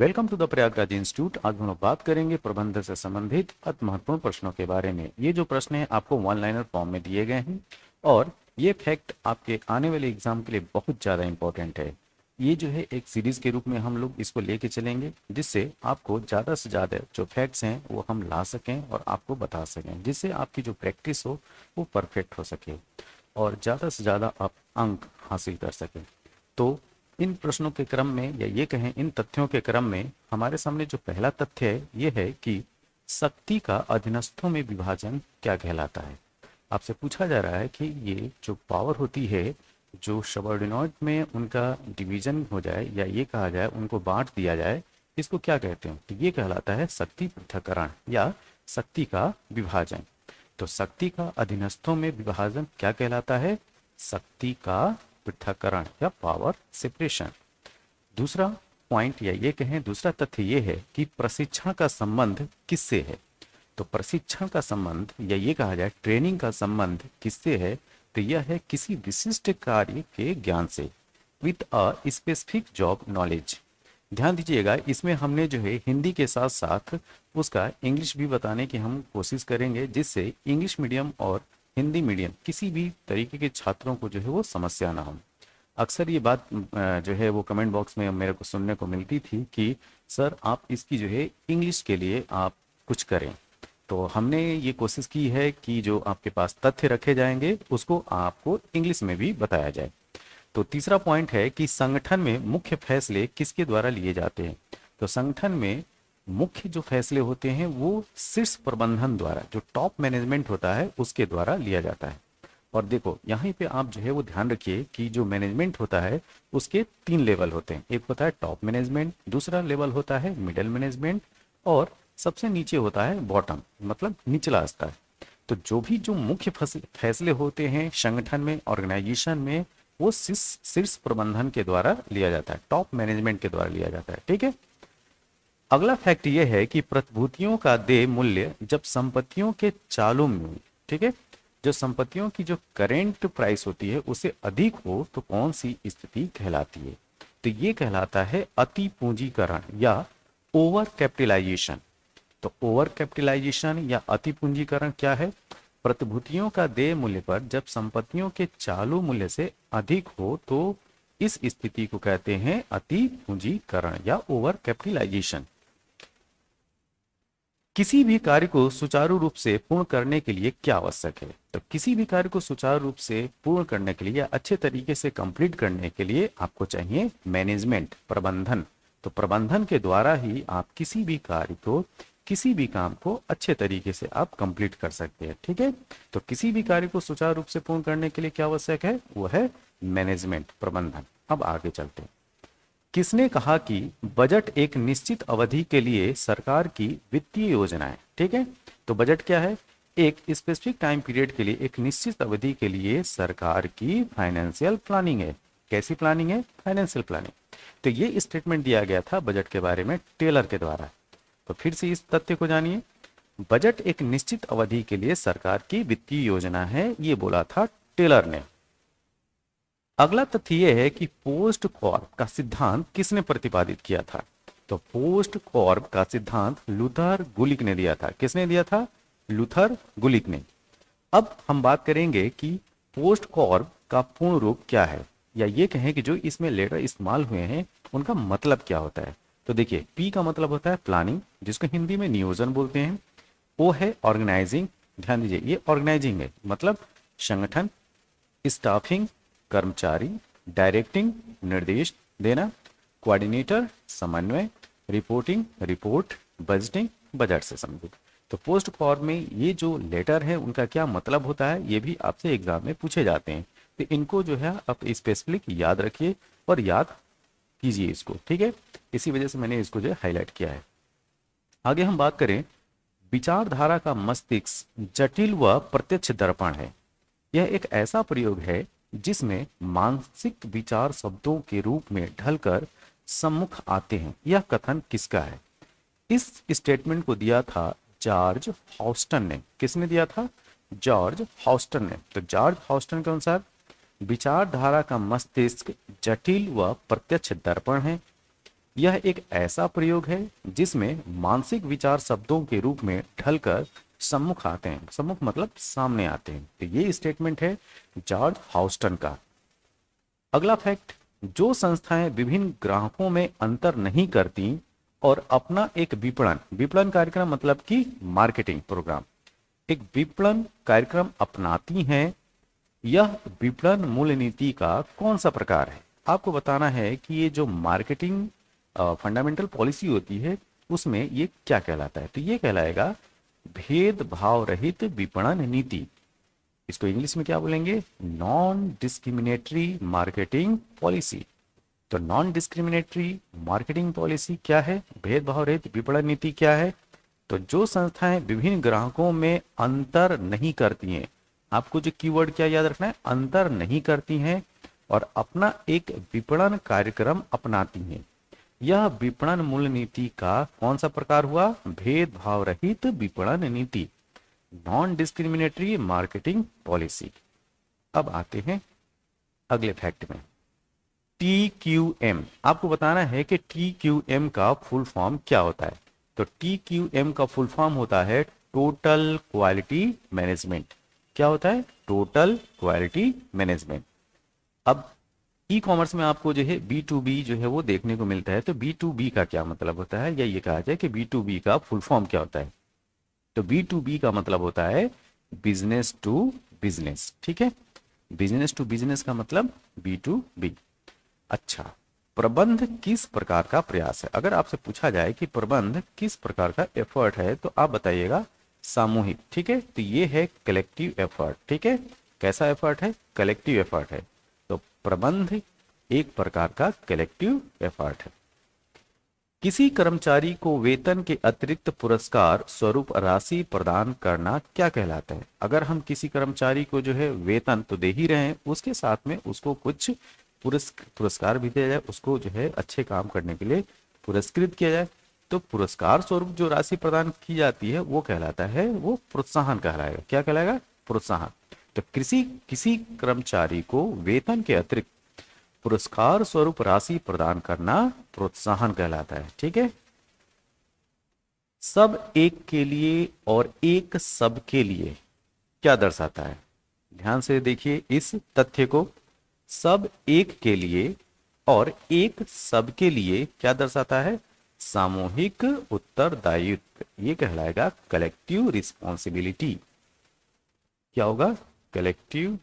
welcome to the Prayagraj institute आज हम लोग बात करेंगे प्रबंधन से संबंधित अति महत्वपूर्ण प्रश्नों के बारे में ये जो प्रश्न है आपको वन लाइनर फॉर्म में दिए गए हैं और ये फैक्ट आपके आने वाले एग्जाम के लिए बहुत ज़्यादा इंपॉर्टेंट है ये जो है एक सीरीज के रूप में हम लोग इसको लेके चलेंगे जिससे आपको ज़्यादा से ज़्यादा जो फैक्ट्स हैं वो हम ला सकें और आपको बता सकें जिससे आपकी जो प्रैक्टिस हो वो परफेक्ट हो सके और ज़्यादा से ज़्यादा आप अंक हासिल कर सकें तो इन प्रश्नों के क्रम में या ये कहें इन तथ्यों के क्रम में हमारे सामने जो पहला तथ्य है ये है कि शक्ति का अधीनस्थों में विभाजन क्या कहलाता है आपसे पूछा जा रहा है कि ये जो पावर होती है जो सबॉर्डिनेट में उनका डिवीजन हो जाए या ये कहा जाए उनको बांट दिया जाए इसको क्या कहते हैं तो ये कहलाता है शक्ति पृथकरण या शक्ति का विभाजन तो शक्ति का अधीनस्थों में विभाजन क्या कहलाता है शक्ति का पृथककरण या पावर सेपरेशन दूसरा पॉइंट या ये कहें दूसरा तथ्य ये है कि प्रशिक्षण का संबंध किससे है तो प्रशिक्षण का संबंध या ये कहा जाए ट्रेनिंग का संबंध किससे है तो यह है किसी विशिष्ट कार्य के ज्ञान से with a specific job knowledge ध्यान दीजिएगा इसमें हमने जो है हिंदी के साथ साथ उसका इंग्लिश भी बताने की हम कोशिश करेंगे जिससे इंग्लिश मीडियम और हिंदी मीडियम किसी भी तरीके के छात्रों को जो है वो समस्या ना हो अक्सर ये बात जो है वो कमेंट बॉक्स में मेरे को सुनने को मिलती थी कि सर आप इसकी जो है इंग्लिश के लिए आप कुछ करें तो हमने ये कोशिश की है कि जो आपके पास तथ्य रखे जाएंगे उसको आपको इंग्लिश में भी बताया जाए तो तीसरा पॉइंट है कि संगठन में मुख्य फैसले किसके द्वारा लिए जाते हैं तो संगठन में मुख्य जो फैसले होते हैं वो शीर्ष प्रबंधन द्वारा जो टॉप मैनेजमेंट होता है उसके द्वारा लिया जाता है और देखो यहाँ पे आप जो है वो ध्यान रखिए कि जो मैनेजमेंट होता है उसके तीन लेवल होते हैं एक होता है टॉप मैनेजमेंट दूसरा लेवल होता है मिडल मैनेजमेंट और सबसे नीचे होता है बॉटम मतलब निचला स्तर तो जो भी जो मुख्य फैसले होते हैं संगठन में ऑर्गेनाइजेशन में वो शीर्ष प्रबंधन के द्वारा लिया जाता है टॉप मैनेजमेंट के द्वारा लिया जाता है ठीक है अगला फैक्ट यह है कि प्रतिभूतियों का दे मूल्य जब संपत्तियों के चालू में ठीक है जो संपत्तियों की जो करेंट प्राइस होती है उसे अधिक हो तो कौन सी स्थिति कहलाती है तो ये कहलाता है अति पूंजीकरण या ओवर कैपिटलाइजेशन तो ओवर कैपिटलाइजेशन या अति पूंजीकरण क्या है प्रतिभूतियों का दे मूल्य पर जब संपत्तियों के चालू मूल्य से अधिक हो तो इस स्थिति को कहते हैं अति पूंजीकरण या ओवर कैपिटलाइजेशन किसी भी कार्य को सुचारू रूप से पूर्ण करने के लिए क्या आवश्यक है तो किसी भी कार्य को सुचारू रूप से पूर्ण करने के लिए अच्छे तरीके से कंप्लीट करने के लिए आपको चाहिए मैनेजमेंट प्रबंधन तो प्रबंधन के द्वारा ही आप किसी भी कार्य को किसी भी काम को अच्छे तरीके से आप कंप्लीट कर सकते हैं ठीक है तो किसी भी कार्य को सुचारू रूप से पूर्ण करने के लिए क्या आवश्यक है वो है मैनेजमेंट प्रबंधन अब आगे चलते हैं किसने कहा कि बजट एक निश्चित अवधि के लिए सरकार की वित्तीय योजना है ठीक है तो बजट क्या है एक स्पेसिफिक टाइम पीरियड के लिए एक निश्चित अवधि के लिए सरकार की फाइनेंशियल प्लानिंग है कैसी प्लानिंग है फाइनेंशियल प्लानिंग तो ये स्टेटमेंट दिया गया था बजट के बारे में टेलर के द्वारा तो फिर से इस तथ्य को जानिए बजट एक निश्चित अवधि के लिए सरकार की वित्तीय योजना है ये बोला था टेलर ने अगला तथ्य यह है कि पोस्ट कॉर्ब का सिद्धांत किसने प्रतिपादित किया था तो पोस्ट कॉर्ब का सिद्धांत लुथर गुलिक ने दिया था किसने दिया था लुथर गुलिक ने अब हम बात करेंगे कि पोस्ट कॉर्ब का पूर्ण रूप क्या है या ये कहें कि जो इसमें लेटर इस्तेमाल हुए हैं उनका मतलब क्या होता है तो देखिए पी का मतलब होता है प्लानिंग जिसको हिंदी में नियोजन बोलते हैं ओ है ऑर्गेनाइजिंग ध्यान दीजिए ये ऑर्गेनाइजिंग है मतलब संगठन स्टाफिंग कर्मचारी डायरेक्टिंग निर्देश देना कोऑर्डिनेटर समन्वय रिपोर्टिंग रिपोर्ट बजटिंग बजट से संबंधित तो पोस्ट फॉर्म में ये जो लेटर है उनका क्या मतलब होता है ये भी आपसे एग्जाम में पूछे जाते हैं तो इनको जो है आप स्पेसिफिक याद रखिए और याद कीजिए इसको ठीक है इसी वजह से मैंने इसको जो है हाईलाइट किया है आगे हम बात करें विचारधारा का मस्तिष्क जटिल व प्रत्यक्ष दर्पण है यह एक ऐसा प्रयोग है जिसमें मानसिक विचार शब्दों के रूप में ढलकर सम्मुख आते हैं यह कथन किसका है इस स्टेटमेंट को दिया था जॉर्ज हॉस्टन ने किसने दिया था जॉर्ज हॉस्टन ने तो जॉर्ज हॉस्टन के अनुसार विचारधारा का मस्तिष्क जटिल व प्रत्यक्ष दर्पण है यह एक ऐसा प्रयोग है जिसमें मानसिक विचार शब्दों के रूप में ढलकर सम्मुख आते हैं सम्मुख मतलब सामने आते हैं तो ये स्टेटमेंट है जॉर्ज हाउस्टन का अगला फैक्ट जो संस्थाएं विभिन्न ग्राहकों में अंतर नहीं करती और अपना एक विपणन विपणन कार्यक्रम मतलब कि मार्केटिंग प्रोग्राम एक विपणन कार्यक्रम अपनाती हैं यह विपणन मूल्य नीति का कौन सा प्रकार है आपको बताना है कि ये जो मार्केटिंग फंडामेंटल पॉलिसी होती है उसमें ये क्या कहलाता है तो ये कहलाएगा भेदभाव रहित विपणन नीति इसको इंग्लिश में क्या बोलेंगे नॉन डिस्क्रिमिनेटरी मार्केटिंग पॉलिसी तो नॉन डिस्क्रिमिनेटरी मार्केटिंग पॉलिसी क्या है भेदभाव रहित विपणन नीति क्या है तो जो संस्थाएं विभिन्न ग्राहकों में अंतर नहीं करती हैं आपको जो कीवर्ड क्या याद रखना है अंतर नहीं करती हैं और अपना एक विपणन कार्यक्रम अपनाती हैं यह विपणन मूल नीति का कौन सा प्रकार हुआ भेदभाव रहित विपणन नीति नॉन डिस्क्रिमिनेटरी मार्केटिंग पॉलिसी अब आते हैं अगले फैक्ट में टी क्यू एम आपको बताना है कि टी क्यू एम का फुल फॉर्म क्या होता है तो टी क्यू एम का फुल फॉर्म होता है टोटल क्वालिटी मैनेजमेंट क्या होता है टोटल क्वालिटी मैनेजमेंट अब ई कॉमर्स में आपको जो है बी टू बी जो है वो देखने को मिलता है तो बी टू बी का क्या मतलब होता है या ये कहा जाए कि बी टू बी का फुल फॉर्म क्या होता है तो बी टू बी का मतलब होता है बिजनेस टू बिजनेस ठीक है बिजनेस टू बिजनेस का मतलब बी टू बी अच्छा प्रबंध किस प्रकार का प्रयास है अगर आपसे पूछा जाए कि प्रबंध किस प्रकार का एफर्ट है तो आप बताइएगा सामूहिक ठीक है तो ये है कलेक्टिव एफर्ट ठीक है कैसा एफर्ट है कलेक्टिव एफर्ट है प्रबंध एक प्रकार का कलेक्टिव एफर्ट है किसी कर्मचारी को वेतन के अतिरिक्त पुरस्कार स्वरूप राशि प्रदान करना क्या कहलाता है अगर हम किसी कर्मचारी को जो है वेतन तो दे ही रहे हैं उसके साथ में उसको कुछ पुरस्कार भी दिया जाए उसको जो है अच्छे काम करने के लिए पुरस्कृत किया जाए तो पुरस्कार स्वरूप जो राशि प्रदान की जाती है वो कहलाता है वो प्रोत्साहन कहलाएगा क्या कहलाएगा प्रोत्साहन तो किसी किसी कर्मचारी को वेतन के अतिरिक्त पुरस्कार स्वरूप राशि प्रदान करना प्रोत्साहन कहलाता है ठीक है सब एक के लिए और एक सब के लिए क्या दर्शाता है ध्यान से देखिए इस तथ्य को सब एक के लिए और एक सब के लिए क्या दर्शाता है सामूहिक उत्तरदायित्व ये कहलाएगा कलेक्टिव रिस्पॉन्सिबिलिटी क्या होगा कलेक्टिव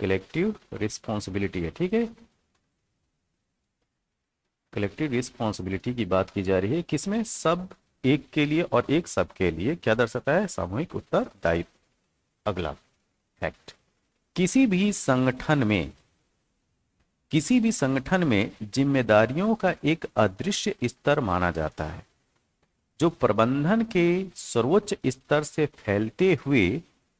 कलेक्टिव रिस्पॉन्सिबिलिटी है ठीक है कलेक्टिव रिस्पॉन्सिबिलिटी की बात की जा रही है किसमें सब एक के लिए और एक सब के लिए क्या दर्शाता है सामूहिक उत्तरदायित्व अगला फैक्ट किसी भी संगठन में किसी भी संगठन में जिम्मेदारियों का एक अदृश्य स्तर माना जाता है जो प्रबंधन के सर्वोच्च स्तर से फैलते हुए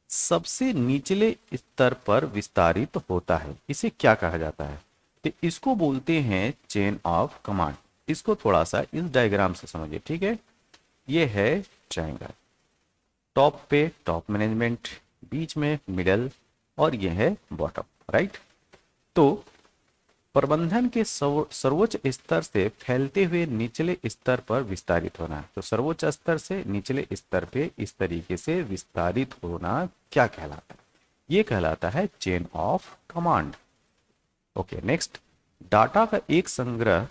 सबसे निचले स्तर पर विस्तारित होता है इसे क्या कहा जाता है तो इसको बोलते हैं चेन ऑफ कमांड इसको थोड़ा सा इस डायग्राम से समझिए ठीक है ये है ट्रायंगल टॉप पे टॉप मैनेजमेंट बीच में मिडल और ये है बॉटम राइट तो प्रबंधन के सर्वोच्च स्तर से फैलते हुए निचले स्तर पर विस्तारित होना तो सर्वोच्च स्तर से निचले स्तर पे इस तरीके से विस्तारित होना क्या कहलाता है ये कहलाता है chain of command okay next data का एक संग्रह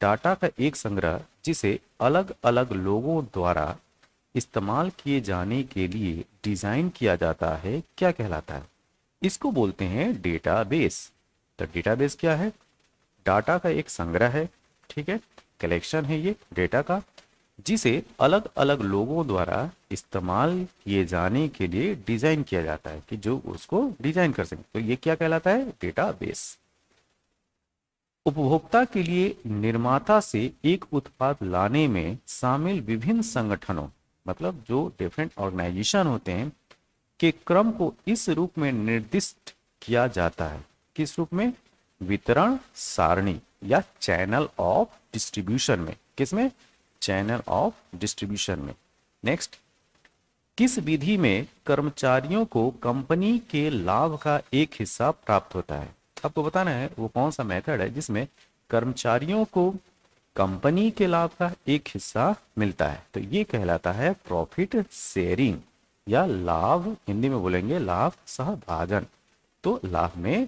डाटा का एक संग्रह जिसे अलग अलग लोगों द्वारा इस्तेमाल किए जाने के लिए डिजाइन किया जाता है क्या कहलाता है इसको बोलते हैं डेटाबेस तो डेटाबेस क्या है डाटा का एक संग्रह है ठीक है कलेक्शन है ये डेटा का जिसे अलग अलग लोगों द्वारा इस्तेमाल किए जाने के लिए डिजाइन किया जाता है कि जो उसको डिजाइन कर सके तो ये क्या कहलाता है डेटाबेस उपभोक्ता के लिए निर्माता से एक उत्पाद लाने में शामिल विभिन्न संगठनों मतलब जो डिफरेंट ऑर्गेनाइजेशन होते हैं के क्रम को इस रूप में निर्दिष्ट किया जाता है किस रूप में वितरण सारणी या चैनल ऑफ डिस्ट्रीब्यूशन में किस में चैनल ऑफ डिस्ट्रीब्यूशन में नेक्स्ट किस विधि में कर्मचारियों को कंपनी के लाभ का एक हिस्सा प्राप्त होता है आपको बताना है वो कौन सा मेथड है जिसमें कर्मचारियों को कंपनी के लाभ का एक हिस्सा मिलता है तो ये कहलाता है प्रॉफिट शेयरिंग या लाभ हिंदी में बोलेंगे लाभ सहभाजन तो लाभ में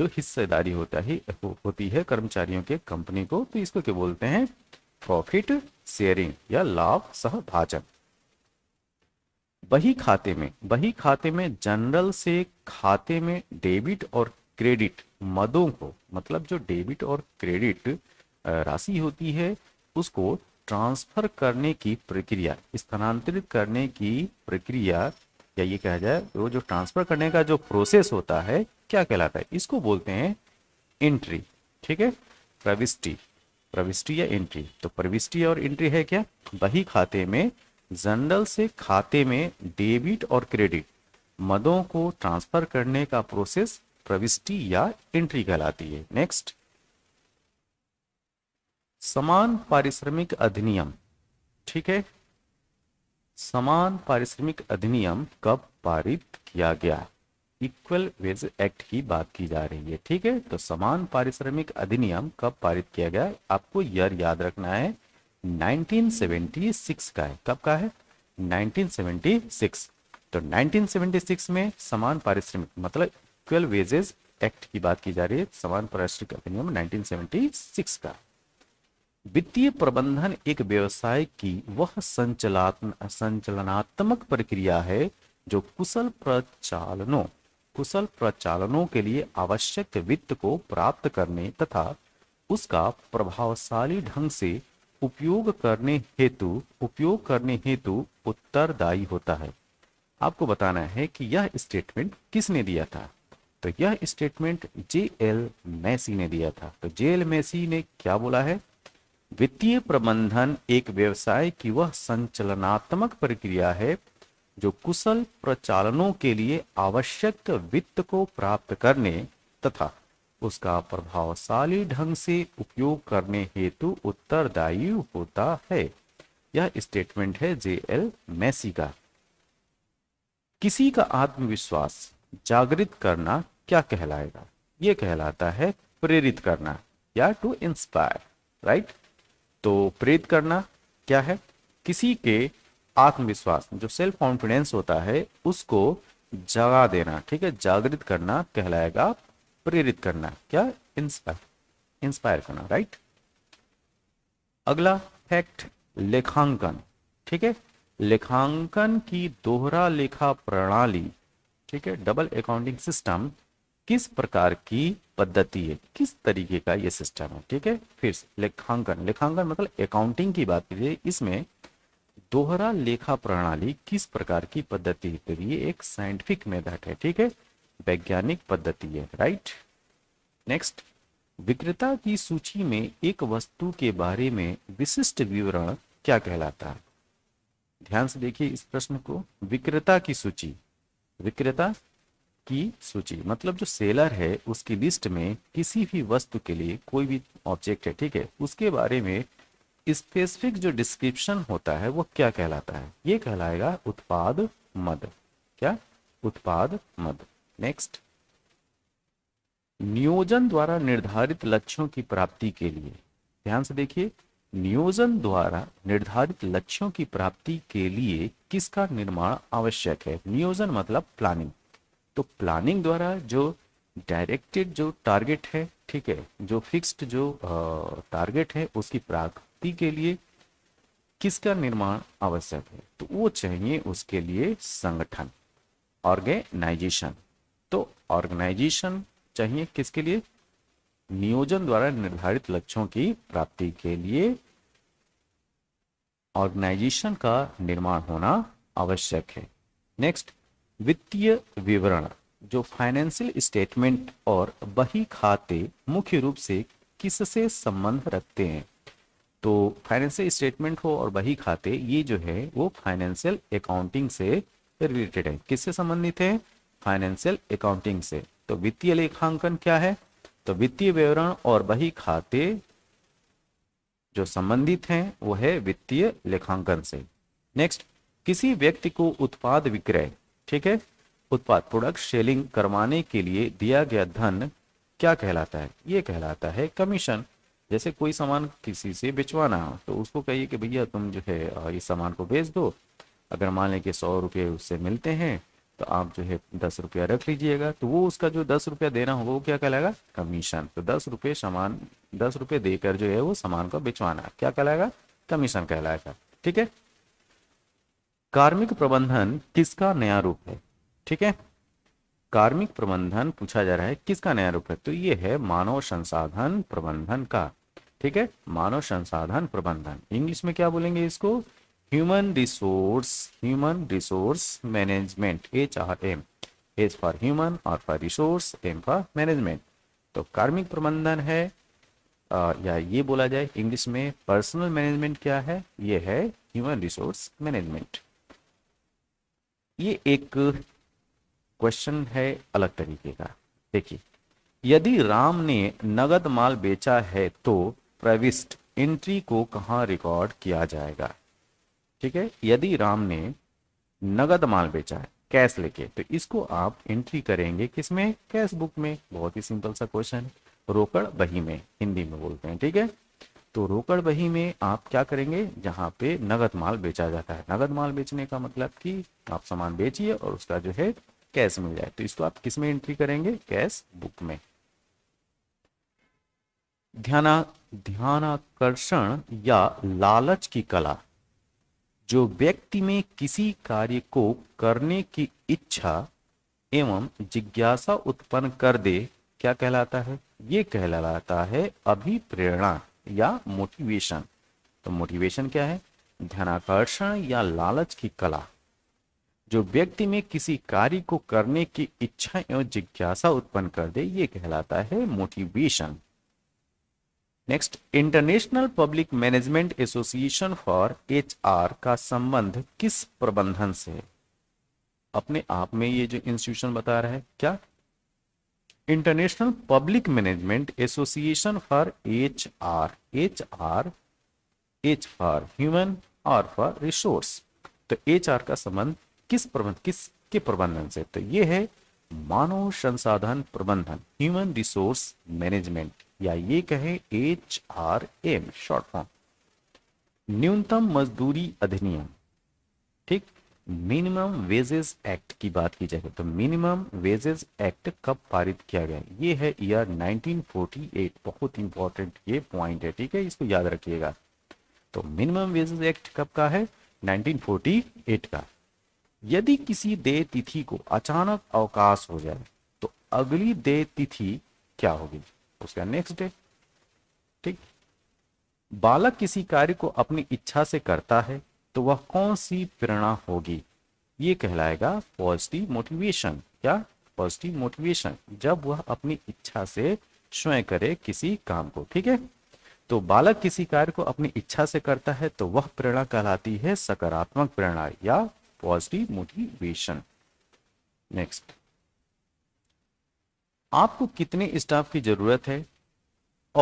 जो हिस्सेदारी होता ही हो, होती है कर्मचारियों के कंपनी को तो इसको क्या बोलते हैं प्रॉफिट शेयरिंग या लाभ सहभाजन बही खाते में बही खाते में जनरल से खाते में डेबिट और क्रेडिट मदों को मतलब जो डेबिट और क्रेडिट राशि होती है उसको ट्रांसफर करने की प्रक्रिया स्थानांतरित करने की प्रक्रिया या ये कहा जाए वो जो ट्रांसफर करने का जो प्रोसेस होता है क्या कहलाता है इसको बोलते हैं एंट्री ठीक है प्रविष्टि प्रविष्टि या एंट्री तो प्रविष्टि और एंट्री है क्या बही खाते में जनरल से खाते में डेबिट और क्रेडिट मदों को ट्रांसफर करने का प्रोसेस प्रविष्टि या एंट्री कहलाती है नेक्स्ट समान पारिश्रमिक अधिनियम ठीक है समान पारिश्रमिक अधिनियम कब पारित किया गया इक्वल वेज एक्ट की बात की जा रही है ठीक है तो समान पारिश्रमिक अधिनियम कब पारित किया गया आपको ईयर याद रखना है 1976 का है कब का है 1976 तो 1976 में समान पारिश्रमिक मतलब इक्वल वेजेस एक्ट की बात की जा रही है समान पारिश्रमिक अधिनियम 1976 का वित्तीय प्रबंधन एक व्यवसाय की वह संचलात्म संचलनात्मक प्रक्रिया है जो कुशल प्रचालनों कुशल प्रचालनों के लिए आवश्यक वित्त को प्राप्त करने तथा उसका प्रभावशाली ढंग से उपयोग करने हेतु उपयोग करने हेतु उत्तरदायी होता है आपको बताना है कि यह स्टेटमेंट किसने दिया था तो यह स्टेटमेंट जे एल मैसी ने दिया था तो जे एल मैसी ने क्या बोला है वित्तीय प्रबंधन एक व्यवसाय की वह संचलनात्मक प्रक्रिया है जो कुशल प्रचालनों के लिए आवश्यक वित्त को प्राप्त करने तथा उसका प्रभावशाली ढंग से उपयोग करने हेतु उत्तरदायी होता है यह स्टेटमेंट है जे एल मैसी का किसी का आत्मविश्वास जागृत करना क्या कहलाएगा यह कहलाता है प्रेरित करना या टू इंस्पायर राइट तो प्रेरित करना क्या है किसी के आत्मविश्वास जो सेल्फ कॉन्फिडेंस होता है उसको जगा देना ठीक है जागृत करना कहलाएगा प्रेरित करना क्या इंस्पायर इंस्पायर करना राइट अगला फैक्ट लेखांकन ठीक है लेखांकन की दोहरा लेखा प्रणाली ठीक है डबल अकाउंटिंग सिस्टम किस प्रकार की पद्धति है किस तरीके का यह सिस्टम है ठीक है फिर लेखांकन लेखांकन मतलब अकाउंटिंग की बात कीजिए इसमें दोहरा लेखा प्रणाली किस प्रकार की पद्धति है तो ये एक साइंटिफिक मेथड है ठीक है वैज्ञानिक पद्धति है राइट नेक्स्ट विक्रेता की सूची में एक वस्तु के बारे में विशिष्ट विवरण क्या कहलाता है ध्यान से देखिए इस प्रश्न को विक्रेता की सूची विक्रेता की सूची मतलब जो सेलर है उसकी लिस्ट में किसी भी वस्तु के लिए कोई भी ऑब्जेक्ट है ठीक है उसके बारे में स्पेसिफिक जो डिस्क्रिप्शन होता है वो क्या कहलाता है ये कहलाएगा उत्पाद मद क्या उत्पाद मद नेक्स्ट नियोजन द्वारा निर्धारित लक्ष्यों की प्राप्ति के लिए ध्यान से देखिए नियोजन द्वारा निर्धारित लक्ष्यों की प्राप्ति के लिए किसका निर्माण आवश्यक है नियोजन मतलब प्लानिंग तो प्लानिंग द्वारा जो डायरेक्टेड जो टारगेट है ठीक है जो फिक्स्ड जो टारगेट है उसकी प्राप्त व्यक्ति के लिए किसका निर्माण आवश्यक है तो वो चाहिए उसके लिए संगठन ऑर्गेनाइजेशन तो ऑर्गेनाइजेशन चाहिए किसके लिए नियोजन द्वारा निर्धारित लक्ष्यों की प्राप्ति के लिए ऑर्गेनाइजेशन का निर्माण होना आवश्यक है नेक्स्ट वित्तीय विवरण जो फाइनेंशियल स्टेटमेंट और बही खाते मुख्य रूप से किससे संबंध रखते हैं तो फाइनेंशियल स्टेटमेंट हो और बही खाते ये जो है वो फाइनेंशियल अकाउंटिंग से रिलेटेड है किससे संबंधित है फाइनेंशियल अकाउंटिंग से तो वित्तीय लेखांकन क्या है तो वित्तीय विवरण और बही खाते जो संबंधित हैं वो है वित्तीय लेखांकन से नेक्स्ट किसी व्यक्ति को उत्पाद विक्रय ठीक है उत्पाद प्रोडक्ट सेलिंग करवाने के लिए दिया गया धन क्या कहलाता है ये कहलाता है कमीशन जैसे कोई सामान किसी से बेचवाना हो तो उसको कहिए कि भैया तुम जो है इस सामान को बेच दो अगर मान लें कि सौ रुपये उससे मिलते हैं तो आप जो है दस रुपया रख लीजिएगा तो वो उसका जो दस रुपया देना होगा वो क्या कहलाएगा कमीशन तो दस रुपये सामान दस रुपये देकर जो है वो सामान को बेचवाना क्या कहलाएगा कमीशन कहलाएगा ठीक है कार्मिक प्रबंधन किसका नया रूप है ठीक है कार्मिक प्रबंधन पूछा जा रहा है किसका नया रूप है तो ये है मानव संसाधन प्रबंधन का ठीक है मानव संसाधन प्रबंधन इंग्लिश में क्या बोलेंगे इसको human resource human resource management H R M H for human R for resource M for management तो कार्मिक प्रबंधन है आ, या ये बोला जाए इंग्लिश में पर्सनल मैनेजमेंट क्या है ये है ह्यूमन रिसोर्स मैनेजमेंट ये एक क्वेश्चन है अलग तरीके का देखिए यदि राम ने नगद माल बेचा है तो प्रविष्ट एंट्री को कहाँ रिकॉर्ड किया जाएगा ठीक है यदि राम ने नगद माल बेचा है कैश लेके तो इसको आप एंट्री करेंगे किसमें कैश बुक में बहुत ही सिंपल सा क्वेश्चन है रोकड़ बही में हिंदी में बोलते हैं ठीक है तो रोकड़ बही में आप क्या करेंगे जहां पे नगद माल बेचा जाता है नगद माल बेचने का मतलब कि आप सामान बेचिए और उसका जो है कैश मिल जाए तो इसको आप किसमें एंट्री करेंगे कैश बुक में ध्यान ध्यानाकर्षण या लालच की कला जो व्यक्ति में किसी कार्य को करने की इच्छा एवं जिज्ञासा उत्पन्न कर दे क्या कहलाता है ये कहलाता है अभिप्रेरणा या मोटिवेशन तो मोटिवेशन क्या है ध्यानाकर्षण या लालच की कला जो व्यक्ति में किसी कार्य को करने की इच्छा एवं जिज्ञासा उत्पन्न कर दे ये कहलाता है motivation next international public management association for HR का संबंध किस प्रबंधन से है अपने आप में ये जो इंस्टीट्यूशन बता रहा है क्या international public management association for H R H R H for human R for resource तो एच आर का संबंध किस प्रबंध किस के प्रबंधन से तो ये है मानव संसाधन प्रबंधन ह्यूमन रिसोर्स मैनेजमेंट या ये कहें H R M short form न्यूनतम मजदूरी अधिनियम ठीक मिनिमम वेजेस एक्ट की बात की जाए तो मिनिमम वेजेस एक्ट कब पारित किया गया ये है ईयर 1948 बहुत इंपॉर्टेंट ये पॉइंट है ठीक है इसको याद रखिएगा तो मिनिमम वेजेस एक्ट कब का है 1948 का यदि किसी देय तिथि को अचानक अवकाश हो जाए तो अगली देय तिथि क्या होगी उसका नेक्स्ट डे ठीक बालक किसी कार्य को अपनी इच्छा से करता है तो वह कौन सी प्रेरणा होगी ये कहलाएगा पॉजिटिव मोटिवेशन क्या पॉजिटिव मोटिवेशन जब वह अपनी इच्छा से स्वयं करे किसी काम को ठीक है तो बालक किसी कार्य को अपनी इच्छा से करता है तो वह प्रेरणा कहलाती है सकारात्मक प्रेरणा या पॉजिटिव मोटिवेशन नेक्स्ट आपको कितने स्टाफ की जरूरत है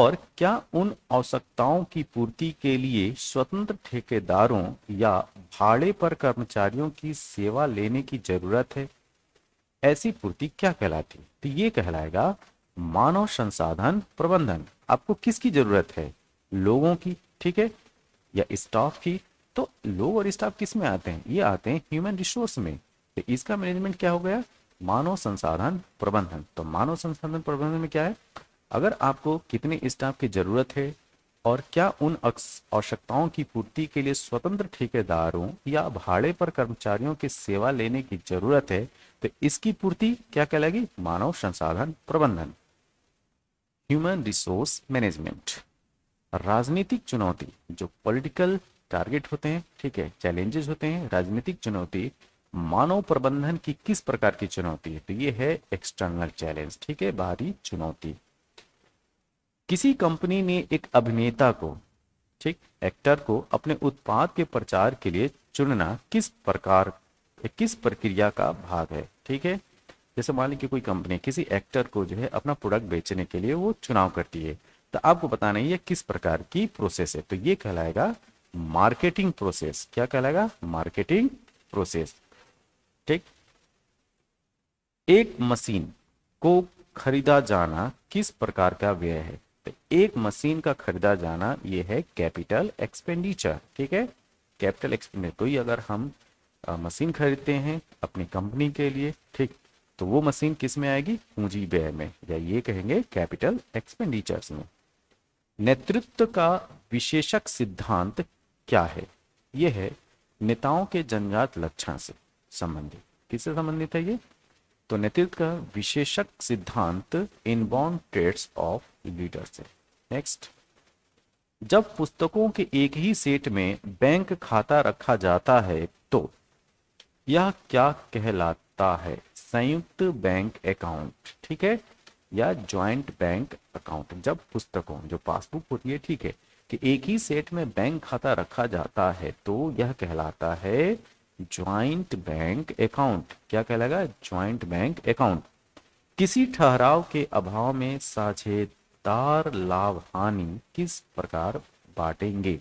और क्या उन आवश्यकताओं की पूर्ति के लिए स्वतंत्र ठेकेदारों या भाड़े पर कर्मचारियों की सेवा लेने की जरूरत है ऐसी पूर्ति क्या कहलाती है तो ये कहलाएगा मानव संसाधन प्रबंधन आपको किसकी जरूरत है लोगों की ठीक है या स्टाफ की तो लोग और स्टाफ किस में आते हैं ये आते हैं ह्यूमन रिसोर्स में तो इसका मैनेजमेंट क्या हो गया मानव संसाधन प्रबंधन तो मानव संसाधन प्रबंधन में क्या है अगर आपको कितने स्टाफ की जरूरत है और क्या उन आवश्यकताओं की पूर्ति के लिए स्वतंत्र ठेकेदारों या भाड़े पर कर्मचारियों की सेवा लेने की जरूरत है तो इसकी पूर्ति क्या कहलाएगी मानव संसाधन प्रबंधन ह्यूमन रिसोर्स मैनेजमेंट राजनीतिक चुनौती जो पॉलिटिकल टारगेट होते हैं ठीक है चैलेंजेस होते हैं राजनीतिक चुनौती मानव प्रबंधन की किस प्रकार की चुनौती है तो ये है एक्सटर्नल चैलेंज ठीक है बाहरी चुनौती किसी कंपनी ने एक अभिनेता को ठीक एक्टर को अपने उत्पाद के प्रचार के लिए चुनना किस प्रकार किस प्रक्रिया का भाग है ठीक है जैसे मान लीजिए कोई कंपनी किसी एक्टर को जो है अपना प्रोडक्ट बेचने के लिए वो चुनाव करती है तो आपको बताना ये किस प्रकार की प्रोसेस है तो ये कहलाएगा मार्केटिंग प्रोसेस क्या कहलाएगा मार्केटिंग प्रोसेस ठीक एक मशीन को खरीदा जाना किस प्रकार का व्यय है तो एक मशीन का खरीदा जाना यह है कैपिटल एक्सपेंडिचर ठीक है कैपिटल एक्सपेंडिचर कोई अगर हम मशीन खरीदते हैं अपनी कंपनी के लिए ठीक तो वो मशीन किस में आएगी पूंजी व्यय में या ये कहेंगे कैपिटल एक्सपेंडिचर्स में नेतृत्व का विशेषक सिद्धांत क्या है यह है नेताओं के जनजात लक्षण से संबंधित किससे संबंधित है ये तो नेतृत्व का विशेषक सिद्धांत इनबॉर्न ट्रेड्स ऑफ लीडर्स है नेक्स्ट जब पुस्तकों के एक ही सेट में बैंक खाता रखा जाता है तो यह क्या कहलाता है संयुक्त बैंक अकाउंट ठीक है या ज्वाइंट बैंक अकाउंट जब पुस्तकों जो पासबुक होती है ठीक है कि एक ही सेट में बैंक खाता रखा जाता है तो यह कहलाता है ज्वाइंट बैंक अकाउंट क्या कहलाएगा ज्वाइंट बैंक अकाउंट किसी ठहराव के अभाव में साझेदार लाभ हानि किस प्रकार बांटेंगे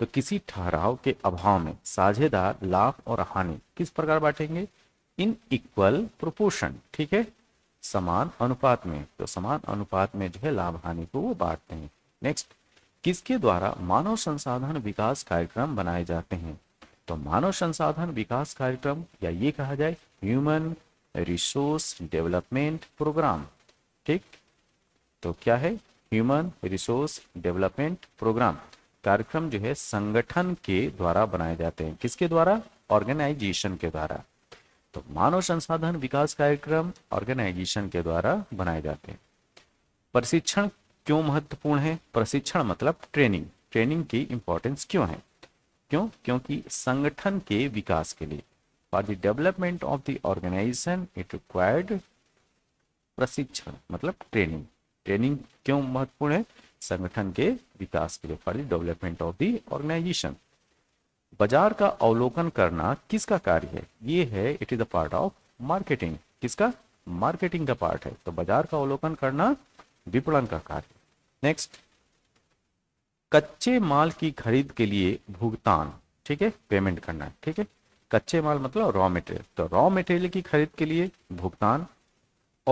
तो किसी ठहराव के अभाव में साझेदार लाभ और हानि किस प्रकार बांटेंगे इन इक्वल प्रोपोर्शन ठीक है समान अनुपात में तो समान अनुपात में जो है लाभ हानि को वो बांटते हैं नेक्स्ट किसके द्वारा मानव संसाधन विकास कार्यक्रम बनाए जाते हैं तो मानव संसाधन विकास कार्यक्रम या ये कहा जाए ह्यूमन रिसोर्स डेवलपमेंट प्रोग्राम ठीक तो क्या है ह्यूमन रिसोर्स डेवलपमेंट प्रोग्राम कार्यक्रम जो है संगठन के द्वारा बनाए जाते हैं किसके द्वारा ऑर्गेनाइजेशन के द्वारा तो मानव संसाधन विकास कार्यक्रम ऑर्गेनाइजेशन के द्वारा बनाए जाते हैं प्रशिक्षण क्यों महत्वपूर्ण है प्रशिक्षण मतलब ट्रेनिंग ट्रेनिंग की इंपॉर्टेंस क्यों है क्यों क्योंकि संगठन के विकास के लिए for the development of the organization it required प्रशिक्षण मतलब ट्रेनिंग ट्रेनिंग क्यों महत्वपूर्ण है संगठन के विकास के लिए for the development of the organization बाजार का अवलोकन करना किसका कार्य है ये है it is the part of marketing किसका मार्केटिंग का पार्ट है तो बाजार का अवलोकन करना विपणन का कार्य नेक्स्ट कच्चे माल की खरीद के लिए भुगतान ठीक है पेमेंट करना है ठीक है कच्चे माल मतलब रॉ मटेरियल तो रॉ मटेरियल की खरीद के लिए भुगतान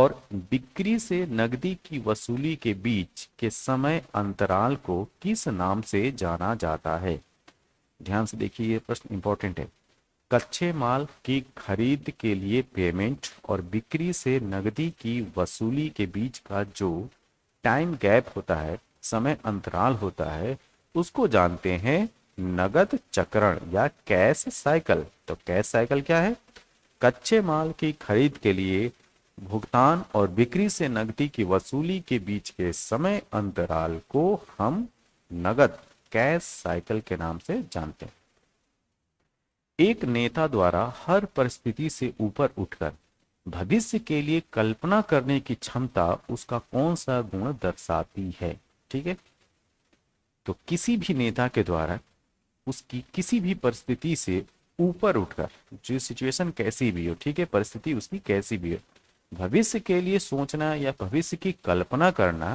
और बिक्री से नकदी की वसूली के बीच के समय अंतराल को किस नाम से जाना जाता है ध्यान से देखिए ये प्रश्न इंपॉर्टेंट है कच्चे माल की खरीद के लिए पेमेंट और बिक्री से नकदी की वसूली के बीच का जो टाइम गैप होता है समय अंतराल होता है उसको जानते हैं नगद चक्रण या कैश साइकिल तो कैश साइकिल क्या है कच्चे माल की खरीद के लिए भुगतान और बिक्री से नगदी की वसूली के बीच के समय अंतराल को हम नगद कैश साइकिल के नाम से जानते हैं एक नेता द्वारा हर परिस्थिति से ऊपर उठकर भविष्य के लिए कल्पना करने की क्षमता उसका कौन सा गुण दर्शाती है ठीक है तो किसी भी नेता के द्वारा उसकी किसी भी परिस्थिति से ऊपर उठकर जो सिचुएशन कैसी भी हो ठीक है परिस्थिति उसकी कैसी भी हो भविष्य के लिए सोचना या भविष्य की कल्पना करना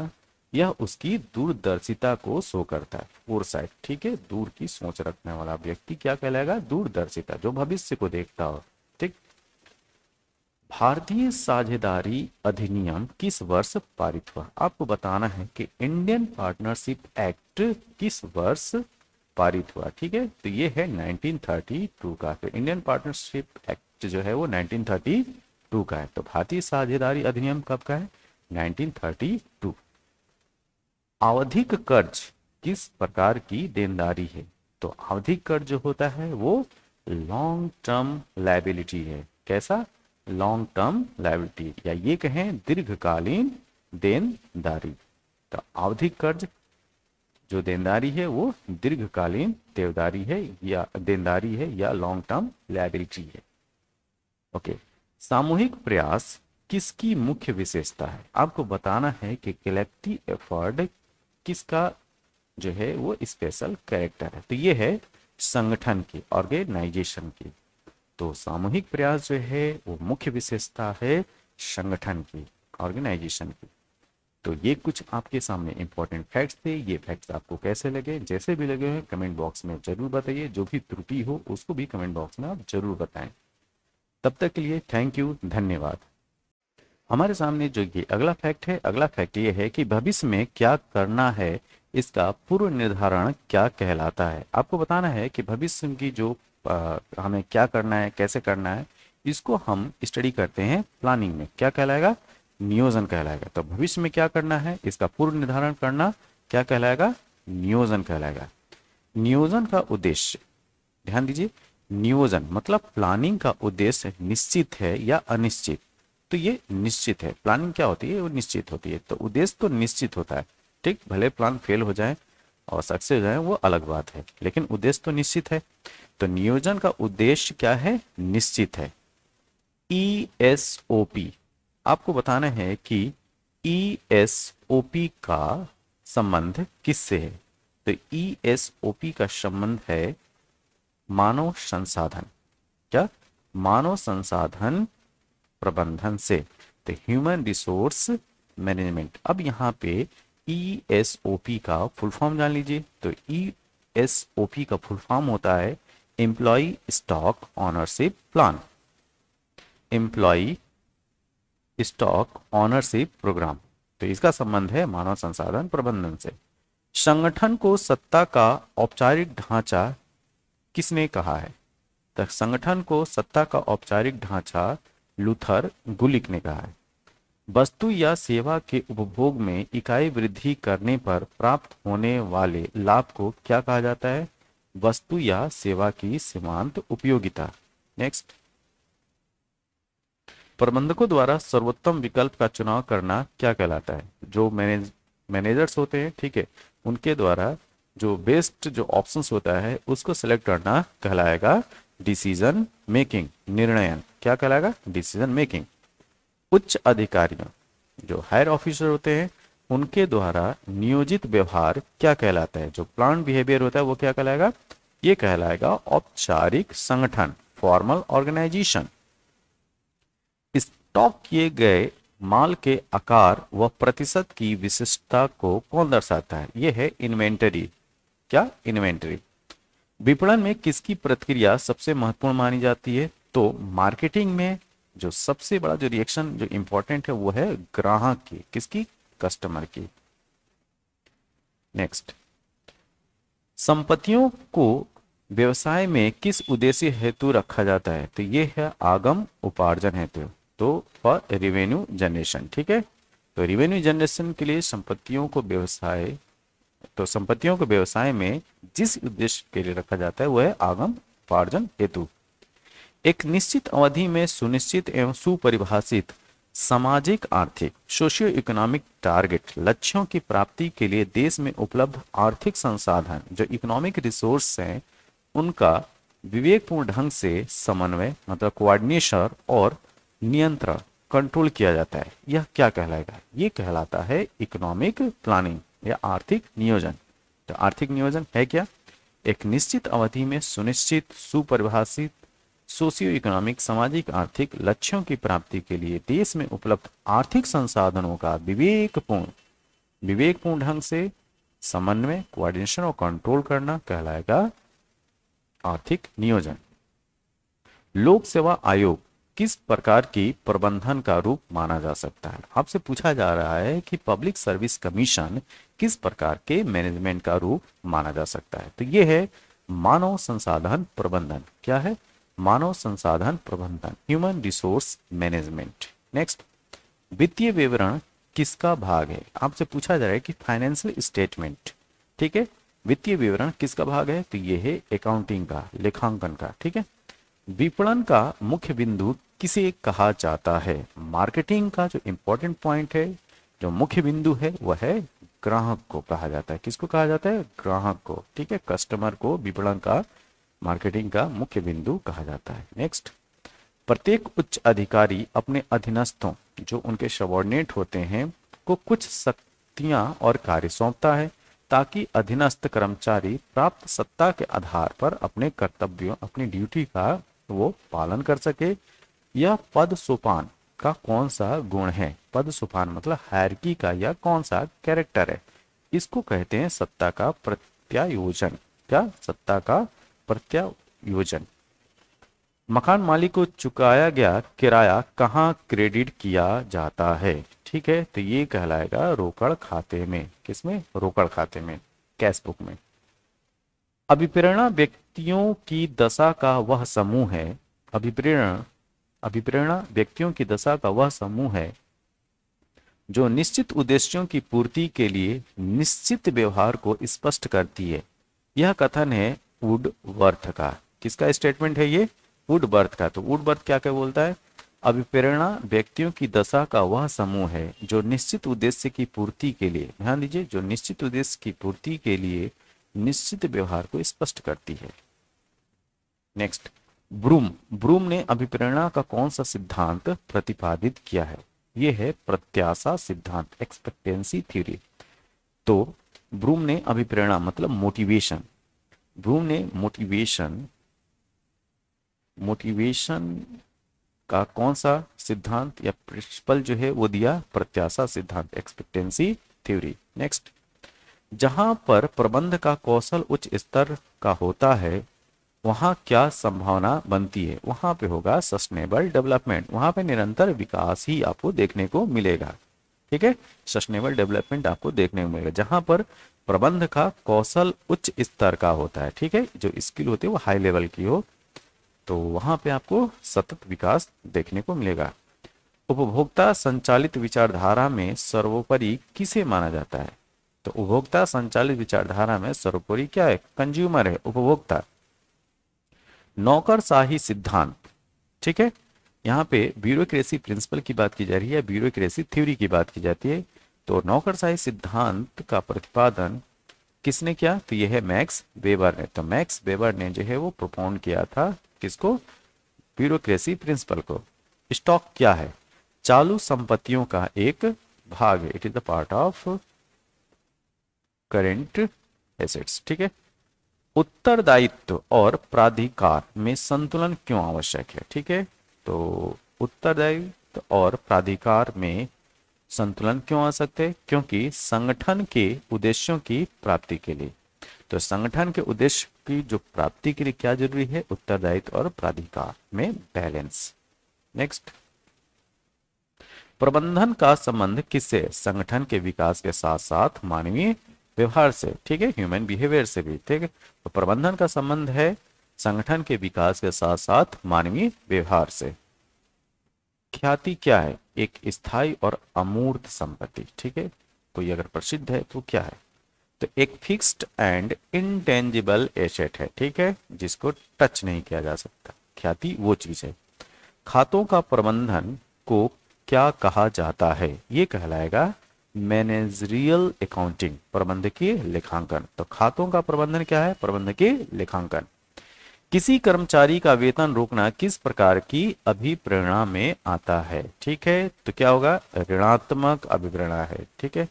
यह उसकी दूरदर्शिता को शो करता है और साइड ठीक है दूर की सोच रखने वाला व्यक्ति क्या कहलाएगा दूरदर्शिता जो भविष्य को देखता हो भारतीय साझेदारी अधिनियम किस वर्ष पारित हुआ आपको बताना है कि इंडियन पार्टनरशिप एक्ट किस वर्ष पारित हुआ ठीक है तो ये है 1932 का तो इंडियन पार्टनरशिप एक्ट जो है वो 1932 का है तो भारतीय साझेदारी अधिनियम कब का है 1932 आवधिक कर्ज किस प्रकार की देनदारी है तो आवधिक कर्ज जो होता है वो लॉन्ग टर्म लाइबिलिटी है कैसा लॉन्ग टर्म लाइबिलिटी या ये कहें दीर्घकालीन देनदारी तो आवधिक कर्ज जो देनदारी है वो दीर्घकालीन देवदारी है या देनदारी है या लॉन्ग टर्म लाइबिलिटी है ओके सामूहिक प्रयास किसकी मुख्य विशेषता है आपको बताना है कि कलेक्टिव एफर्ड किसका जो है वो स्पेशल कैरेक्टर है तो ये है संगठन की ऑर्गेनाइजेशन की तो सामूहिक प्रयास जो है वो मुख्य विशेषता है संगठन की ऑर्गेनाइजेशन की तो ये कुछ आपके सामने इंपॉर्टेंट फैक्ट्स थे ये फैक्ट्स आपको कैसे लगे जैसे भी लगे हैं कमेंट बॉक्स में जरूर बताइए जो भी त्रुटि हो उसको भी कमेंट बॉक्स में आप जरूर बताएं तब तक के लिए थैंक यू धन्यवाद हमारे सामने जो ये अगला फैक्ट है अगला फैक्ट ये है कि भविष्य में क्या करना है इसका पूर्व निर्धारण क्या कहलाता है आपको बताना है कि भविष्य की जो हमें क्या करना है कैसे करना है इसको हम स्टडी करते हैं प्लानिंग में क्या कहलाएगा नियोजन कहलाएगा तो भविष्य में क्या करना है इसका पूर्व निर्धारण करना क्या कहलाएगा नियोजन कहलाएगा नियोजन का उद्देश्य ध्यान दीजिए नियोजन मतलब प्लानिंग का उद्देश्य निश्चित है या अनिश्चित तो ये निश्चित है प्लानिंग क्या होती है वो निश्चित होती है तो उद्देश्य तो निश्चित होता है ठीक भले प्लान फेल हो जाए और सक्सेस हो जाए वो अलग बात है लेकिन उद्देश्य तो निश्चित है तो नियोजन का उद्देश्य क्या है निश्चित है ई एस ओ पी आपको बताना है कि ई एस ओ पी का संबंध किससे है तो ई एस ओ पी का संबंध है मानव संसाधन क्या मानव संसाधन प्रबंधन से तो ह्यूमन रिसोर्स मैनेजमेंट अब यहां पे ई एस ओ पी का फुल फॉर्म जान लीजिए तो ई एस ओ पी का फुल फॉर्म होता है employee stock ownership plan employee stock ownership program तो इसका संबंध है मानव संसाधन प्रबंधन से संगठन को सत्ता का औपचारिक ढांचा किसने कहा है तो संगठन को सत्ता का औपचारिक ढांचा लूथर गुलिक ने कहा है वस्तु या सेवा के उपभोग में इकाई वृद्धि करने पर प्राप्त होने वाले लाभ को क्या कहा जाता है वस्तु या सेवा की सीमांत उपयोगिता नेक्स्ट प्रबंधकों द्वारा सर्वोत्तम विकल्प का चुनाव करना क्या कहलाता है जो मैनेज मैनेजर्स होते हैं ठीक है उनके द्वारा जो बेस्ट जो ऑप्शन होता है उसको सिलेक्ट करना कहलाएगा डिसीजन मेकिंग निर्णयन क्या कहलाएगा डिसीजन मेकिंग उच्च अधिकारियों जो हायर ऑफिसर होते हैं उनके द्वारा नियोजित व्यवहार क्या कहलाता है जो प्लांट बिहेवियर होता है वो क्या कहलाएगा ये कहलाएगा औपचारिक संगठन फॉर्मल ऑर्गेनाइजेशन स्टॉक किए गए माल के आकार व प्रतिशत की विशिष्टता को कौन दर्शाता है यह है इन्वेंटरी क्या इन्वेंटरी विपणन में किसकी प्रतिक्रिया सबसे महत्वपूर्ण मानी जाती है तो मार्केटिंग में जो सबसे बड़ा जो रिएक्शन जो इंपॉर्टेंट है वो है ग्राहक की किसकी कस्टमर की नेक्स्ट संपत्तियों को व्यवसाय में किस उद्देश्य हेतु रखा जाता है तो ये है आगम उपार्जन हेतु तो फॉर रिवेन्यू जनरेशन ठीक है तो रिवेन्यू जनरेशन के लिए संपत्तियों को व्यवसाय तो संपत्तियों को व्यवसाय में जिस उद्देश्य के लिए रखा जाता है वह है आगम उपार्जन हेतु एक निश्चित अवधि में सुनिश्चित एवं सुपरिभाषित सामाजिक आर्थिक सोशियो इकोनॉमिक टारगेट लक्ष्यों की प्राप्ति के लिए देश में उपलब्ध आर्थिक संसाधन जो इकोनॉमिक रिसोर्स हैं उनका विवेकपूर्ण ढंग से समन्वय मतलब कोऑर्डिनेशन और नियंत्रण कंट्रोल किया जाता है यह क्या कहलाएगा ये कहलाता है इकोनॉमिक प्लानिंग या आर्थिक नियोजन तो आर्थिक नियोजन है क्या एक निश्चित अवधि में सुनिश्चित सुपरिभाषित सोशियो इकोनॉमिक सामाजिक आर्थिक लक्ष्यों की प्राप्ति के लिए देश में उपलब्ध आर्थिक संसाधनों का विवेकपूर्ण विवेकपूर्ण ढंग से समन्वय कोऑर्डिनेशन और कंट्रोल करना कहलाएगा आर्थिक नियोजन लोक सेवा आयोग किस प्रकार की प्रबंधन का रूप माना जा सकता है आपसे पूछा जा रहा है कि पब्लिक सर्विस कमीशन किस प्रकार के मैनेजमेंट का रूप माना जा सकता है तो यह है मानव संसाधन प्रबंधन क्या है मानव संसाधन प्रबंधन ह्यूमन रिसोर्स मैनेजमेंट नेक्स्ट वित्तीय विवरण किसका भाग है आपसे पूछा जा रहा है कि फाइनेंशियल स्टेटमेंट ठीक है वित्तीय विवरण किसका भाग है तो यह है अकाउंटिंग का लेखांकन का ठीक है विपणन का मुख्य बिंदु किसे कहा जाता है मार्केटिंग का जो इंपॉर्टेंट पॉइंट है जो मुख्य बिंदु है वह है ग्राहक को कहा जाता है किसको कहा जाता है ग्राहक को ठीक है कस्टमर को विपणन का मार्केटिंग का मुख्य बिंदु कहा जाता है नेक्स्ट प्रत्येक उच्च अधिकारी अपने अधीनस्थों जो उनके सबॉर्डिनेट होते हैं को कुछ शक्तियां और कार्य सौंपता है ताकि अधीनस्थ कर्मचारी प्राप्त सत्ता के आधार पर अपने कर्तव्यों अपनी ड्यूटी का वो पालन कर सके यह पद सोपान का कौन सा गुण है पद सोपान मतलब हायरकी का या कौन सा कैरेक्टर है इसको कहते हैं सत्ता का प्रत्यायोजन क्या सत्ता का प्रत्यायोजन मकान मालिक को चुकाया गया किराया कहाँ क्रेडिट किया जाता है ठीक है तो ये कहलाएगा रोकड़ खाते में किसमें रोकड़ खाते में कैश बुक में अभिप्रेरणा व्यक्तियों की दशा का वह समूह है अभिप्रेरणा अभिप्रेरणा व्यक्तियों की दशा का वह समूह है जो निश्चित उद्देश्यों की पूर्ति के लिए निश्चित व्यवहार को स्पष्ट करती है यह कथन है वुड बर्थ का किसका स्टेटमेंट है ये वुड बर्थ का तो वुड बर्थ क्या क्या बोलता है अभिप्रेरणा व्यक्तियों की दशा का वह समूह है जो निश्चित उद्देश्य की पूर्ति के लिए ध्यान दीजिए जो निश्चित उद्देश्य की पूर्ति के लिए निश्चित व्यवहार को स्पष्ट करती है नेक्स्ट ब्रूम ब्रूम ने अभिप्रेरणा का कौन सा सिद्धांत प्रतिपादित किया है यह है प्रत्याशा सिद्धांत एक्सपेक्टेंसी थ्योरी तो ब्रूम ने अभिप्रेरणा मतलब मोटिवेशन ब्रूम ने मोटिवेशन मोटिवेशन का कौन सा सिद्धांत या प्रिंसिपल जो है वो दिया प्रत्याशा सिद्धांत एक्सपेक्टेंसी थ्योरी नेक्स्ट जहां पर प्रबंध का कौशल उच्च स्तर का होता है वहां क्या संभावना बनती है वहां पे होगा सस्टेनेबल डेवलपमेंट वहां पे निरंतर विकास ही आपको देखने को मिलेगा ठीक है सस्टेनेबल डेवलपमेंट आपको देखने को मिलेगा जहां पर प्रबंध का कौशल उच्च स्तर का होता है ठीक है जो स्किल होती है वो हाई लेवल की हो तो वहां पे आपको सतत विकास देखने को मिलेगा उपभोक्ता संचालित विचारधारा में सर्वोपरि किसे माना जाता है तो उपभोक्ता संचालित विचारधारा में सर्वोपरि क्या है कंज्यूमर है उपभोक्ता नौकरशाही सिद्धांत ठीक है यहाँ पे ब्यूरोक्रेसी प्रिंसिपल की बात की जा रही है ब्यूरोक्रेसी थ्योरी की बात की जाती है तो नौकरशाही सिद्धांत का प्रतिपादन किसने किया तो यह है मैक्स वेबर ने तो मैक्स वेबर ने जो है वो प्रोपाउंड किया था किसको ब्यूरोक्रेसी प्रिंसिपल को स्टॉक क्या है चालू संपत्तियों का एक भाग it is the part of current assets ठीक है उत्तरदायित्व और प्राधिकार में संतुलन क्यों आवश्यक है ठीक है तो उत्तरदायित्व और प्राधिकार में संतुलन क्यों आ सकते क्योंकि संगठन के उद्देश्यों की प्राप्ति के लिए तो संगठन के उद्देश्य की जो प्राप्ति के लिए क्या जरूरी है उत्तरदायित्व और प्राधिकार में बैलेंस नेक्स्ट प्रबंधन का संबंध किससे संगठन के विकास के साथ साथ मानवीय व्यवहार से ठीक है ह्यूमन बिहेवियर से भी ठीक है तो प्रबंधन का संबंध है संगठन के विकास के साथ साथ मानवीय व्यवहार से ख्याति क्या है एक स्थायी और अमूर्त संपत्ति ठीक है कोई अगर प्रसिद्ध है तो क्या है तो एक फिक्स्ड एंड इनटेंजिबल एसेट है ठीक है जिसको टच नहीं किया जा सकता ख्याति वो चीज है खातों का प्रबंधन को क्या कहा जाता है ये कहलाएगा मैनेजरियल अकाउंटिंग प्रबंधकीय लेखांकन तो खातों का प्रबंधन क्या है प्रबंधकीय लेखांकन किसी कर्मचारी का वेतन रोकना किस प्रकार की अभिप्रेरणा में आता है ठीक है तो क्या होगा ऋणात्मक अभिप्रेरणा है ठीक है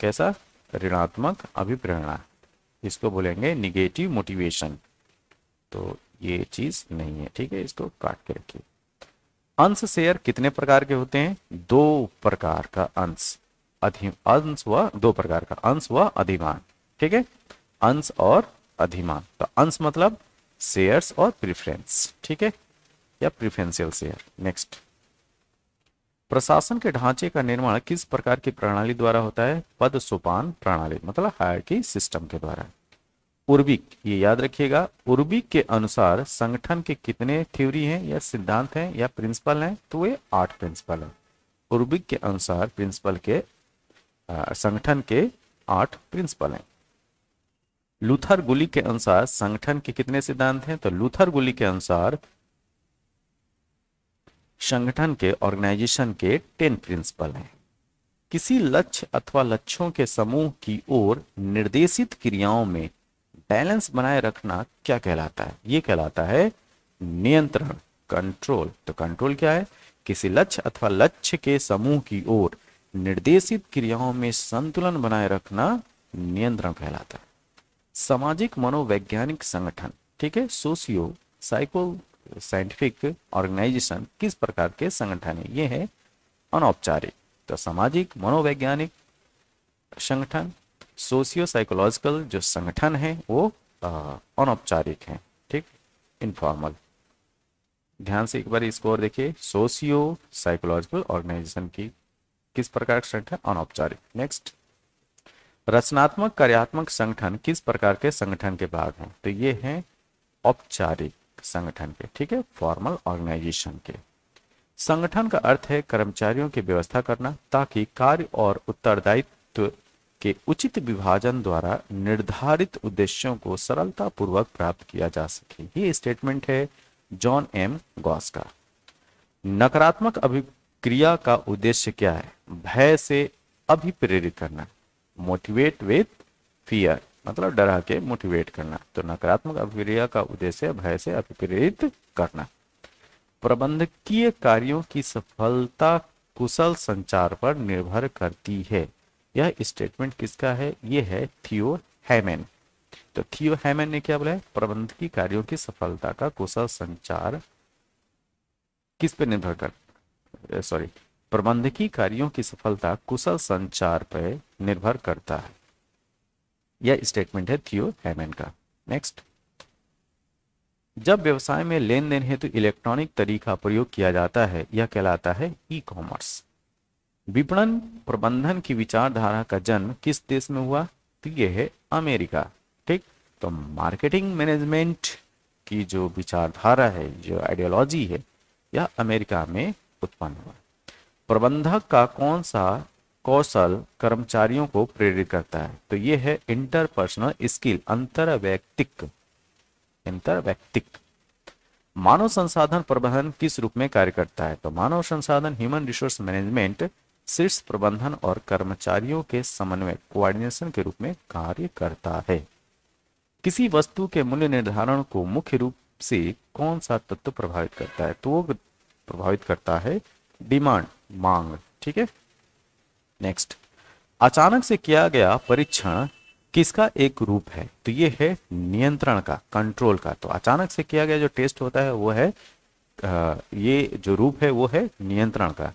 कैसा ऋणात्मक अभिप्रेरणा इसको बोलेंगे निगेटिव मोटिवेशन तो ये चीज नहीं है ठीक है इसको काट के रखिए अंश शेयर कितने प्रकार के होते हैं दो प्रकार का अंश अधि अंश व दो प्रकार का अंश व अधिमान ठीक है अंश और अधिमान तो अंश मतलब शेयर और प्रेफरेंस ठीक है या प्रिफरेंशियल शेयर नेक्स्ट प्रशासन के ढांचे का निर्माण किस प्रकार की प्रणाली द्वारा होता है पद सोपान प्रणाली मतलब हायर की सिस्टम के द्वारा उर्बिक ये याद रखिएगा उर्बिक के अनुसार संगठन के कितने थ्योरी हैं या सिद्धांत हैं या प्रिंसिपल हैं तो ये आठ प्रिंसिपल हैं उर्बिक के अनुसार प्रिंसिपल के संगठन के आठ प्रिंसिपल हैं लूथर गुली के अनुसार संगठन के कितने सिद्धांत हैं तो लूथर गुली के अनुसार संगठन के ऑर्गेनाइजेशन के टेन प्रिंसिपल हैं किसी लक्ष्य अथवा लक्ष्यों के समूह की ओर निर्देशित क्रियाओं में बैलेंस बनाए रखना क्या कहलाता है ये कहलाता है नियंत्रण कंट्रोल तो कंट्रोल क्या है किसी लक्ष्य अथवा लक्ष्य के समूह की ओर निर्देशित क्रियाओं में संतुलन बनाए रखना नियंत्रण कहलाता है सामाजिक मनोवैज्ञानिक संगठन ठीक है सोशियो साइको साइंटिफिक ऑर्गेनाइजेशन किस प्रकार के संगठन है ये है अनौपचारिक तो सामाजिक मनोवैज्ञानिक संगठन सोशियो साइकोलॉजिकल जो संगठन है वो अनौपचारिक है ठीक इनफॉर्मल ध्यान से एक बार इसको और देखिए सोशियो साइकोलॉजिकल ऑर्गेनाइजेशन की किस प्रकार का संगठन अनौपचारिक नेक्स्ट रचनात्मक कार्यात्मक संगठन किस प्रकार के संगठन के भाग हैं तो ये हैं औपचारिक संगठन के ठीक है फॉर्मल ऑर्गेनाइजेशन के संगठन का अर्थ है कर्मचारियों की व्यवस्था करना ताकि कार्य और उत्तरदायित्व के उचित विभाजन द्वारा निर्धारित उद्देश्यों को सरलता पूर्वक प्राप्त किया जा सके ये स्टेटमेंट है जॉन एम गॉस का नकारात्मक अभिक्रिया का उद्देश्य क्या है भय से अभिप्रेरित करना मोटिवेट विथ फियर मतलब डरा के मोटिवेट करना तो नकारात्मक अभिक्रिया का उद्देश्य भय से अभिप्रेरित करना प्रबंधकीय कार्यों की सफलता कुशल संचार पर निर्भर करती है यह स्टेटमेंट किसका है यह है थियो हैमेन तो थियो हैमेन ने क्या बोला है प्रबंधकीय कार्यों की सफलता का कुशल संचार किस पर निर्भर कर सॉरी प्रबंधकीय कार्यों की सफलता कुशल संचार पर निर्भर करता है यह स्टेटमेंट है थियो हेमेन का नेक्स्ट जब व्यवसाय में लेन देन हेतु तो इलेक्ट्रॉनिक तरीका प्रयोग किया जाता है यह कहलाता है ई कॉमर्स विपणन प्रबंधन की विचारधारा का जन्म किस देश में हुआ तो यह है अमेरिका ठीक तो मार्केटिंग मैनेजमेंट की जो विचारधारा है जो आइडियोलॉजी है यह अमेरिका में उत्पन्न हुआ प्रबंधक का कौन सा कौशल कर्मचारियों को प्रेरित करता है तो ये है इंटरपर्सनल स्किल अंतरवैयक्तिक व्यक्तिक मानव संसाधन प्रबंधन किस रूप में कार्य करता है तो मानव संसाधन ह्यूमन रिसोर्स मैनेजमेंट शीर्ष प्रबंधन और कर्मचारियों के समन्वय कोऑर्डिनेशन के रूप में कार्य करता है किसी वस्तु के मूल्य निर्धारण को मुख्य रूप से कौन सा तत्व प्रभावित करता है तो वो प्रभावित करता है डिमांड मांग ठीक है नेक्स्ट अचानक से किया गया परीक्षण किसका एक रूप है तो ये है नियंत्रण का कंट्रोल का तो अचानक से किया गया जो टेस्ट होता है वो है ये जो रूप है वो है नियंत्रण का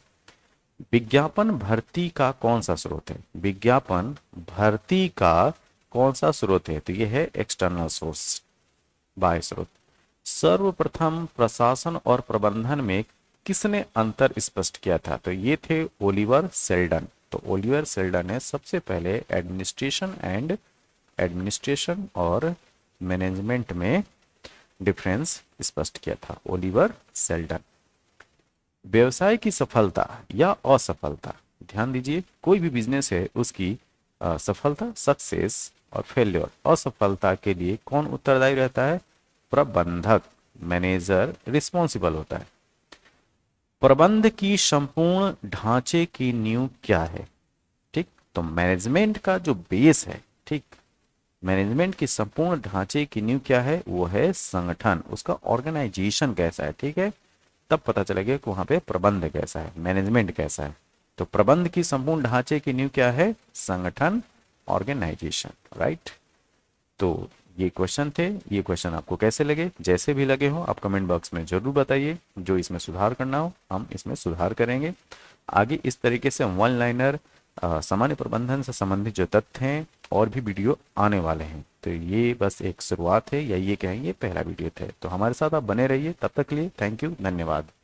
विज्ञापन भर्ती का कौन सा स्रोत है विज्ञापन भर्ती का कौन सा स्रोत है तो ये है एक्सटर्नल सोर्स बाय स्रोत सर्वप्रथम प्रशासन और प्रबंधन में किसने अंतर स्पष्ट किया था तो ये थे ओलिवर सेल्डन तो ओलिवर सेल्डन ने सबसे पहले एडमिनिस्ट्रेशन एंड एडमिनिस्ट्रेशन और मैनेजमेंट में डिफरेंस स्पष्ट किया था ओलिवर सेल्डन व्यवसाय की सफलता या असफलता ध्यान दीजिए कोई भी बिजनेस है उसकी आ, सफलता सक्सेस और फेल्योर असफलता के लिए कौन उत्तरदायी रहता है प्रबंधक मैनेजर रिस्पॉन्सिबल होता है प्रबंध की संपूर्ण ढांचे की नींव क्या है ठीक तो मैनेजमेंट का जो बेस है ठीक मैनेजमेंट की संपूर्ण ढांचे की नींव क्या है वो है संगठन उसका ऑर्गेनाइजेशन कैसा है ठीक है तब पता चलेगा कि वहां पे प्रबंध कैसा है मैनेजमेंट कैसा है तो प्रबंध की संपूर्ण ढांचे की नींव क्या है संगठन ऑर्गेनाइजेशन राइट तो ये क्वेश्चन थे ये क्वेश्चन आपको कैसे लगे जैसे भी लगे हो आप कमेंट बॉक्स में जरूर बताइए जो इसमें सुधार करना हो हम इसमें सुधार करेंगे आगे इस तरीके से वन लाइनर सामान्य प्रबंधन से संबंधित जो तथ्य हैं और भी वीडियो आने वाले हैं तो ये बस एक शुरुआत है या ये कहेंगे पहला वीडियो थे तो हमारे साथ आप बने रहिए तब तक लिए थैंक यू धन्यवाद